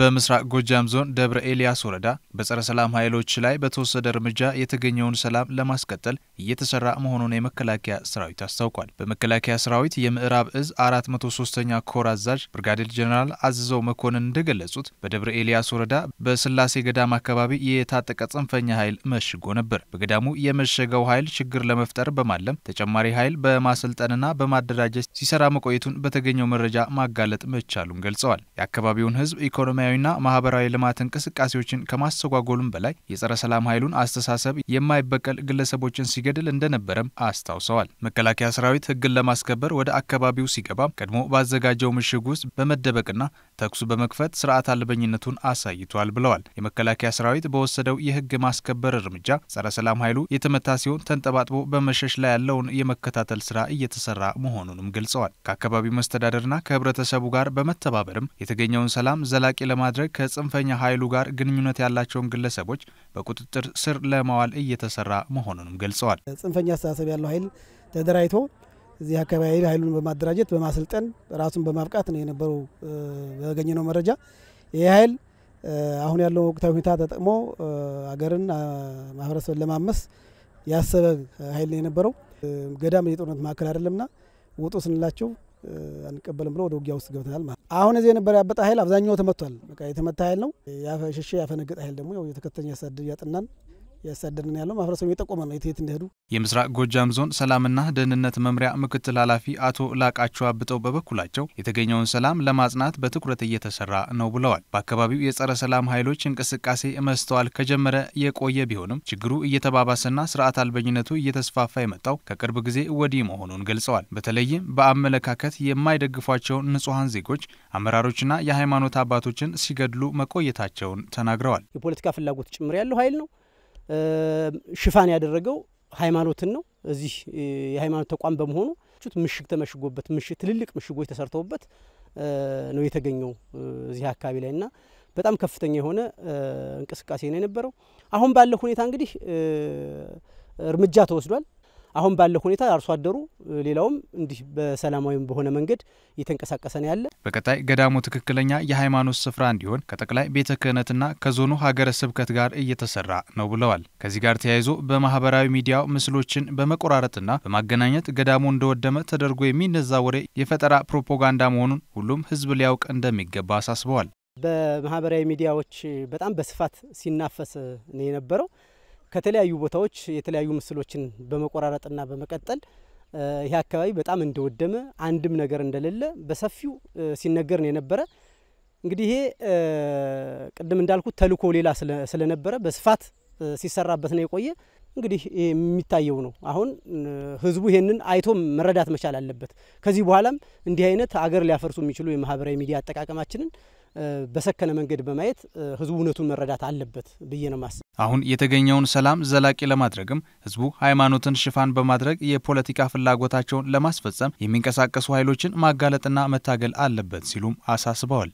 በምስራቅ ጎጃም ዞን ደብረ ኤልያስ ወረዳ በጸረ ሰላም ኃይሎች ላይ በተወሰደ እርምጃ የተገኘውን ሰላም ለማስቀጠል እየተሰራ መሆኑን የመከላከያ ሰራዊት አስታውቋል። በመከላከያ ሰራዊት የምዕራብ እዝ 403ኛ ኮር አዛዥ ብርጋዴር ጀኔራል አዝዘው መኮንን እንደገለጹት በደብረ ኤልያስ ወረዳ በስላሴ ገዳም አካባቢ የታጠቀ ጽንፈኛ ኃይል መሽጎ ነበር። በገዳሙ የመሸገው ኃይል ችግር ለመፍጠር በማለም ተጨማሪ ኃይል በማሰልጠንና በማደራጀት ሲሰራ መቆየቱን በተገኘው መረጃ ማጋለጥ መቻሉን ገልጸዋል። የአካባቢውን ህዝብ ኢኮኖሚ ኢኮኖሚያዊና ማህበራዊ ልማት እንቅስቃሴዎችን ከማስተጓጎሉም በላይ የጸረ ሰላም ኃይሉን አስተሳሰብ የማይበቀል ግለሰቦችን ሲገድል እንደነበረም አስታውሰዋል። መከላከያ ሰራዊት ህግን ለማስከበር ወደ አካባቢው ሲገባ ቀድሞ ባዘጋጀው ምሽግ ውስጥ በመደበቅና ተኩስ በመክፈት ስርዓት አልበኝነቱን አሳይቷል ብለዋል። የመከላከያ ሰራዊት በወሰደው የህግ ማስከበር እርምጃ ጸረ ሰላም ኃይሉ የተመታ ሲሆን ተንጠባጥቦ በመሸሽ ላይ ያለውን የመከታተል ስራ እየተሰራ መሆኑንም ገልጸዋል። ከአካባቢው መስተዳደርና ከህብረተሰቡ ጋር በመተባበርም የተገኘውን ሰላም ዘላቂ ለማድረግ ከጽንፈኛ ኃይሉ ጋር ግንኙነት ያላቸውን ግለሰቦች በቁጥጥር ስር ለማዋል እየተሰራ መሆኑንም ገልጸዋል። ጽንፈኛ አስተሳሰብ ያለው ኃይል ተደራጅቶ እዚህ አካባቢ ኃይሉን በማደራጀት በማሰልጠን ራሱን በማብቃት ነው የነበረው። ያገኘነው መረጃ ይህ ኃይል አሁን ያለው ወቅታዊ ሁኔታ ተጠቅሞ አገርን ማህበረሰብን ለማመስ ያሰበ ኃይል ነው የነበረው። ገዳም የጦርነት ማዕከል አይደለምና ውጡ ስንላቸው አንቀበልም ብሎ ወደ ውጊያ ውስጥ ገብተናል ማለት አሁን እዚህ የነበረ ያበጠ ኃይል አብዛኛው ተመቷል። በቃ የተመታ ኃይል ነው። ሸሸ ያፈነገጠ ኃይል ደግሞ የተከተኛ ሳድር እያጠናን ያሳደድን ያለው ማህበረሰቡ የጠቆመ ነው የት እንደሄዱ። የምስራቅ ጎጃም ዞን ሰላምና ደህንነት መምሪያ ምክትል ኃላፊ አቶ ላቃቸው አብጠው በበኩላቸው የተገኘውን ሰላም ለማጽናት በትኩረት እየተሰራ ነው ብለዋል። በአካባቢው የጸረ ሰላም ኃይሎች እንቅስቃሴ መስተዋል ከጀመረ የቆየ ቢሆንም ችግሩ እየተባባሰና ስርዓት አልበኝነቱ እየተስፋፋ የመጣው ከቅርብ ጊዜ ወዲህ መሆኑን ገልጸዋል። በተለይም በአመለካከት የማይደግፏቸው ንጹሐን ዜጎች አመራሮችና የሃይማኖት አባቶችን ሲገድሉ መቆየታቸውን ተናግረዋል። የፖለቲካ ፍላጎት ጭምር ያለው ኃይል ነው ሽፋን ያደረገው ሃይማኖትን ነው። እዚህ የሃይማኖት ተቋም በመሆኑ ምሽግ ተመሽጎበት ምሽግ ትልልቅ ምሽጎች ተሰርተውበት ነው የተገኘው እዚህ አካባቢ ላይ እና በጣም ከፍተኛ የሆነ እንቅስቃሴ ነው የነበረው። አሁን ባለው ሁኔታ እንግዲህ እርምጃ ተወስዷል። አሁን ባለው ሁኔታ አርሶ አደሩ ሌላውም እንዲህ በሰላማዊም በሆነ መንገድ እየተንቀሳቀሰ ነው ያለ። በቀጣይ ገዳሙ ትክክለኛ የሃይማኖት ስፍራ እንዲሆን ከጠቅላይ ቤተ ክህነትና ከዞኑ ሀገረ ስብከት ጋር እየተሰራ ነው ብለዋል። ከዚህ ጋር ተያይዞ በማህበራዊ ሚዲያው ምስሎችን በመቆራረጥና በማገናኘት ገዳሙ እንደወደመ ተደርጎ የሚነዛ ወሬ የፈጠራ ፕሮፓጋንዳ መሆኑን ሁሉም ህዝብ ሊያውቅ እንደሚገባ አሳስበዋል። በማህበራዊ ሚዲያዎች በጣም በስፋት ሲናፈስ ነው የነበረው። ከተለያዩ ቦታዎች የተለያዩ ምስሎችን በመቆራረጥና በመቀጠል ይህ አካባቢ በጣም እንደወደመ አንድም ነገር እንደሌለ በሰፊው ሲነገር ነው የነበረ። እንግዲህ ይሄ ቅድም እንዳልኩት ተልእኮ ሌላ ስለነበረ በስፋት ሲሰራበት ነው የቆየ። እንግዲህ የሚታየው ነው። አሁን ህዝቡ ይሄንን አይቶ መረዳት መቻል አለበት። ከዚህ በኋላም እንዲህ አይነት አገር ሊያፈርሱ የሚችሉ የማህበራዊ ሚዲያ አጠቃቀማችንን በሰከነ መንገድ በማየት ህዝቡ እውነቱን መረዳት አለበት ብዬ ነው ማስብ። አሁን የተገኘውን ሰላም ዘላቂ ለማድረግም ህዝቡ ሃይማኖትን ሽፋን በማድረግ የፖለቲካ ፍላጎታቸውን ለማስፈጸም የሚንቀሳቀሱ ኃይሎችን ማጋለጥና መታገል አለበት ሲሉም አሳስበዋል።